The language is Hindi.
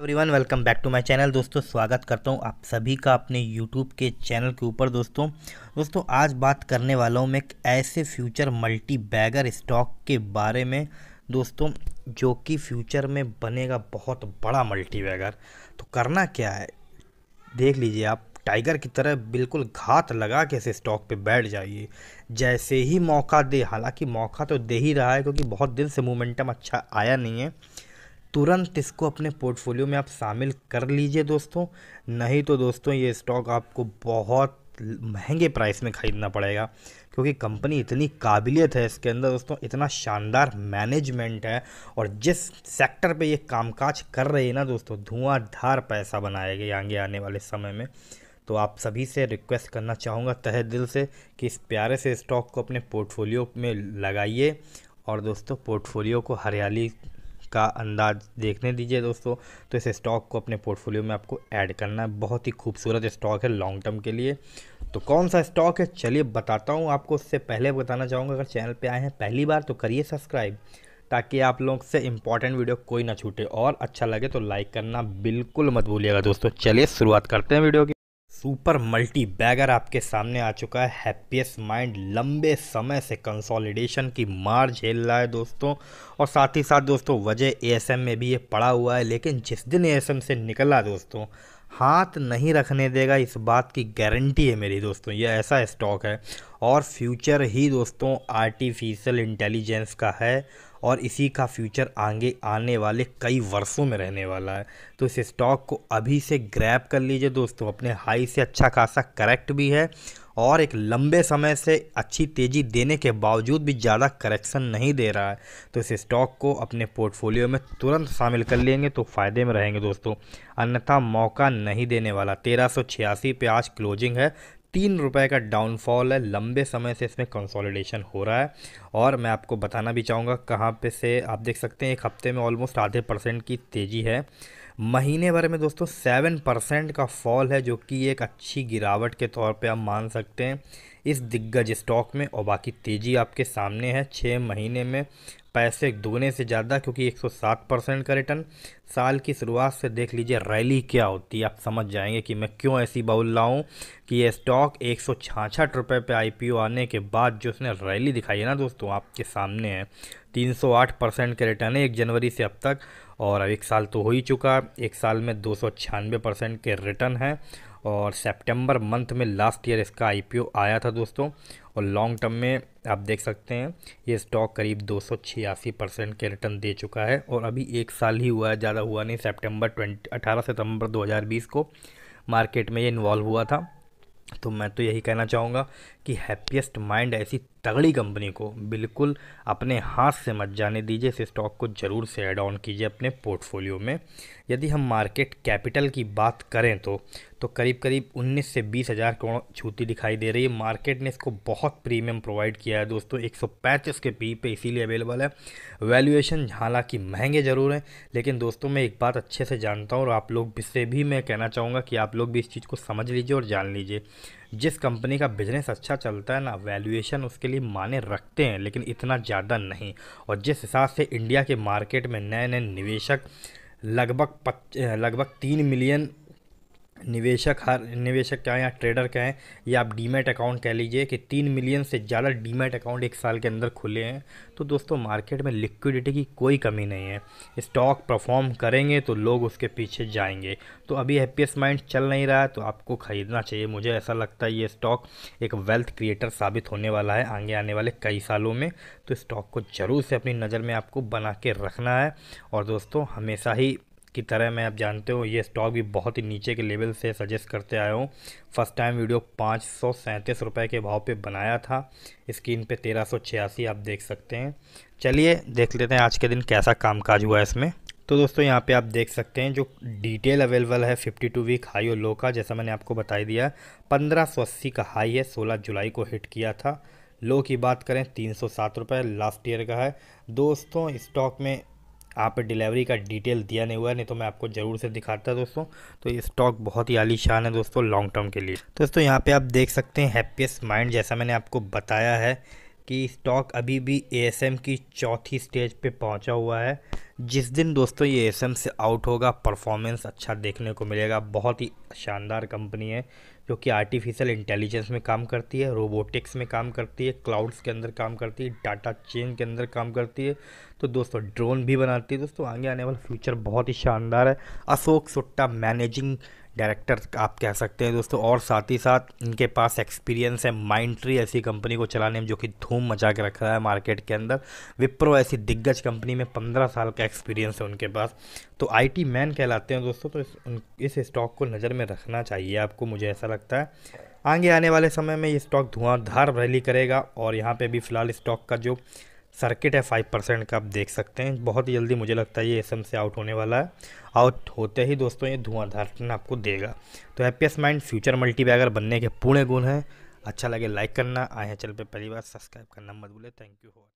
everyone welcome back to my channel दोस्तों स्वागत करता हूँ आप सभी का अपने यूट्यूब के चैनल के ऊपर दोस्तों दोस्तों आज बात करने वाला हूँ मैं एक ऐसे फ्यूचर मल्टी बैगर स्टॉक के बारे में दोस्तों जो कि फ्यूचर में बनेगा बहुत बड़ा मल्टी बैगर तो करना क्या है देख लीजिए आप टाइगर की तरह बिल्कुल घात लगा के ऐसे स्टॉक पे बैठ जाइए जैसे ही मौका दे हालांकि मौका तो दे ही रहा है क्योंकि बहुत दिन से मोमेंटम अच्छा आया नहीं है तुरंत इसको अपने पोर्टफोलियो में आप शामिल कर लीजिए दोस्तों नहीं तो दोस्तों ये स्टॉक आपको बहुत महंगे प्राइस में ख़रीदना पड़ेगा क्योंकि कंपनी इतनी काबिलियत है इसके अंदर दोस्तों इतना शानदार मैनेजमेंट है और जिस सेक्टर पे ये कामकाज कर रही है ना दोस्तों धुआंधार पैसा बनाएगी आगे आने वाले समय में तो आप सभी से रिक्वेस्ट करना चाहूँगा तहे दिल से कि इस प्यारे से स्टॉक को अपने पोर्टफोलियो में लगाइए और दोस्तों पोर्टफोलियो को हरियाली का अंदाज देखने दीजिए दोस्तों तो इस स्टॉक को अपने पोर्टफोलियो में आपको ऐड करना है बहुत ही खूबसूरत स्टॉक है लॉन्ग टर्म के लिए तो कौन सा स्टॉक है चलिए बताता हूँ आपको उससे पहले बताना चाहूँगा अगर चैनल पर आए हैं पहली बार तो करिए सब्सक्राइब ताकि आप लोग से इम्पॉर्टेंट वीडियो कोई ना छूटे और अच्छा लगे तो लाइक करना बिल्कुल मत भूलिएगा दोस्तों चलिए शुरुआत करते हैं वीडियो की सुपर मल्टी बैगर आपके सामने आ चुका है हैप्पीएस्ट माइंड लंबे समय से कंसोलिडेशन की मार झेल रहा है दोस्तों और साथ ही साथ दोस्तों वजह एएसएम में भी ये पड़ा हुआ है लेकिन जिस दिन एएसएम से निकला दोस्तों हाथ नहीं रखने देगा इस बात की गारंटी है मेरी दोस्तों ये ऐसा स्टॉक है और फ्यूचर ही दोस्तों आर्टिफिशियल इंटेलिजेंस का है और इसी का फ्यूचर आगे आने वाले कई वर्षों में रहने वाला है तो इस स्टॉक को अभी से ग्रैब कर लीजिए दोस्तों अपने हाई से अच्छा खासा करेक्ट भी है और एक लंबे समय से अच्छी तेज़ी देने के बावजूद भी ज़्यादा करेक्शन नहीं दे रहा है तो इस स्टॉक को अपने पोर्टफोलियो में तुरंत शामिल कर लेंगे तो फ़ायदे में रहेंगे दोस्तों अन्यथा मौका नहीं देने वाला तेरह सौ छियासी पे आज क्लोजिंग है तीन रुपये का डाउनफॉल है लंबे समय से इसमें कंसोलिडेशन हो रहा है और मैं आपको बताना भी चाहूँगा कहाँ पे से आप देख सकते हैं एक हफ्ते में ऑलमोस्ट आधे परसेंट की तेज़ी है महीने भर में दोस्तों सेवन परसेंट का फॉल है जो कि एक अच्छी गिरावट के तौर पे हम मान सकते हैं इस दिग्गज स्टॉक में और बाकी तेज़ी आपके सामने है छः महीने में पैसे दोगुने से ज़्यादा क्योंकि 107 परसेंट का रिटर्न साल की शुरुआत से देख लीजिए रैली क्या होती है आप समझ जाएंगे कि मैं क्यों ऐसी बाउल लाऊं कि ये स्टॉक एक सौ छाछठ रुपये आई आने के बाद जो उसने रैली दिखाई है ना दोस्तों आपके सामने है 308 परसेंट के रिटर्न है एक जनवरी से अब तक और अब एक साल तो हो ही चुका एक साल में दो परसेंट के रिटर्न है और सितंबर मंथ में लास्ट ईयर इसका आईपीओ आया था दोस्तों और लॉन्ग टर्म में आप देख सकते हैं ये स्टॉक करीब दो परसेंट के रिटर्न दे चुका है और अभी एक साल ही हुआ है ज़्यादा हुआ नहीं सितंबर ट्वेंटी अठारह सितंबर दो को मार्केट में ये इन्वॉल्व हुआ था तो मैं तो यही कहना चाहूँगा कि हैप्पीस्ट माइंड ऐसी तगड़ी कंपनी को बिल्कुल अपने हाथ से मत जाने दीजिए इस स्टॉक को ज़रूर से ऐड ऑन कीजिए अपने पोर्टफोलियो में यदि हम मार्केट कैपिटल की बात करें तो तो करीब करीब 19 से बीस हज़ार करोड़ छूती दिखाई दे रही है मार्केट ने इसको बहुत प्रीमियम प्रोवाइड किया है दोस्तों एक के पी e पे इसीलिए अवेलेबल है वैल्यूएशन हालांकि महंगे ज़रूर हैं लेकिन दोस्तों मैं एक बात अच्छे से जानता हूँ और आप लोग इससे भी मैं कहना चाहूँगा कि आप लोग भी इस चीज़ को समझ लीजिए और जान लीजिए जिस कंपनी का बिजनेस अच्छा चलता है ना वैल्यूएशन उसके लिए माने रखते हैं लेकिन इतना ज़्यादा नहीं और जिस हिसाब से इंडिया के मार्केट में नए नए निवेशक लगभग लगभग तीन मिलियन निवेशक हर निवेशक क्या है या ट्रेडर क्या है या आप डीमेट अकाउंट कह लीजिए कि तीन मिलियन से ज़्यादा डीमेट अकाउंट एक साल के अंदर खुले हैं तो दोस्तों मार्केट में लिक्विडिटी की कोई कमी नहीं है स्टॉक परफॉर्म करेंगे तो लोग उसके पीछे जाएंगे तो अभी हैप्पीस्ट माइंड चल नहीं रहा है तो आपको ख़रीदना चाहिए मुझे ऐसा लगता है ये स्टॉक एक वेल्थ क्रिएटर साबित होने वाला है आगे आने वाले कई सालों में तो स्टॉक को ज़रूर से अपनी नज़र में आपको बना के रखना है और दोस्तों हमेशा ही की तरह मैं आप जानते हो ये स्टॉक भी बहुत ही नीचे के लेवल से सजेस्ट करते आया हूँ फर्स्ट टाइम वीडियो पाँच सौ सैंतीस रुपये के भाव पे बनाया था स्क्रीन पे तेरह सौ छियासी आप देख सकते हैं चलिए देख लेते हैं आज के दिन कैसा कामकाज हुआ है इसमें तो दोस्तों यहाँ पे आप देख सकते हैं जो डिटेल अवेलेबल है 52 वीक हाई और लो का जैसा मैंने आपको बताई दिया है पंद्रह सौ अस्सी का हाई है सोलह जुलाई को हिट किया था लो की बात करें तीन सौ सात रुपये लास्ट ईयर का है दोस्तों स्टॉक में आप डिलीवरी का डिटेल दिया नहीं हुआ है नहीं तो मैं आपको ज़रूर से दिखाता दोस्तों तो ये स्टॉक बहुत ही आलीशान है दोस्तों लॉन्ग टर्म के लिए दोस्तों यहाँ पे आप देख सकते हैं हैप्पीस्ट माइंड जैसा मैंने आपको बताया है कि स्टॉक अभी भी एएसएम की चौथी स्टेज पे पहुंचा हुआ है जिस दिन दोस्तों ये एएसएम से आउट होगा परफॉर्मेंस अच्छा देखने को मिलेगा बहुत ही शानदार कंपनी है जो कि आर्टिफिशियल इंटेलिजेंस में काम करती है रोबोटिक्स में काम करती है क्लाउड्स के अंदर काम करती है डाटा चेन के अंदर काम करती है तो दोस्तों ड्रोन भी बनाती है दोस्तों आगे आने वाला फ्यूचर बहुत ही शानदार है अशोक सुट्टा मैनेजिंग डायरेक्टर आप कह सकते हैं दोस्तों और साथ ही साथ इनके पास एक्सपीरियंस है माइंड ट्री ऐसी कंपनी को चलाने में जो कि धूम मचा के रख रहा है मार्केट के अंदर विप्रो ऐसी दिग्गज कंपनी में पंद्रह साल का एक्सपीरियंस है उनके पास तो आईटी मैन कहलाते हैं दोस्तों तो इस उन, स्टॉक को नज़र में रखना चाहिए आपको मुझे ऐसा लगता है आगे आने वाले समय में ये स्टॉक धुआंधार रैली करेगा और यहाँ पर भी फ़िलहाल स्टॉक का जो सर्किट है फाइव परसेंट का आप देख सकते हैं बहुत ही जल्दी मुझे लगता है ये एसएम से आउट होने वाला है आउट होते ही दोस्तों ये धुआंधार आपको देगा तो एस माइंड फ्यूचर मल्टीबैगर बनने के पूर्ण गुण हैं अच्छा लगे लाइक करना आए हैं चैनल पर पहली बार सब्सक्राइब करना मत बोले थैंक यू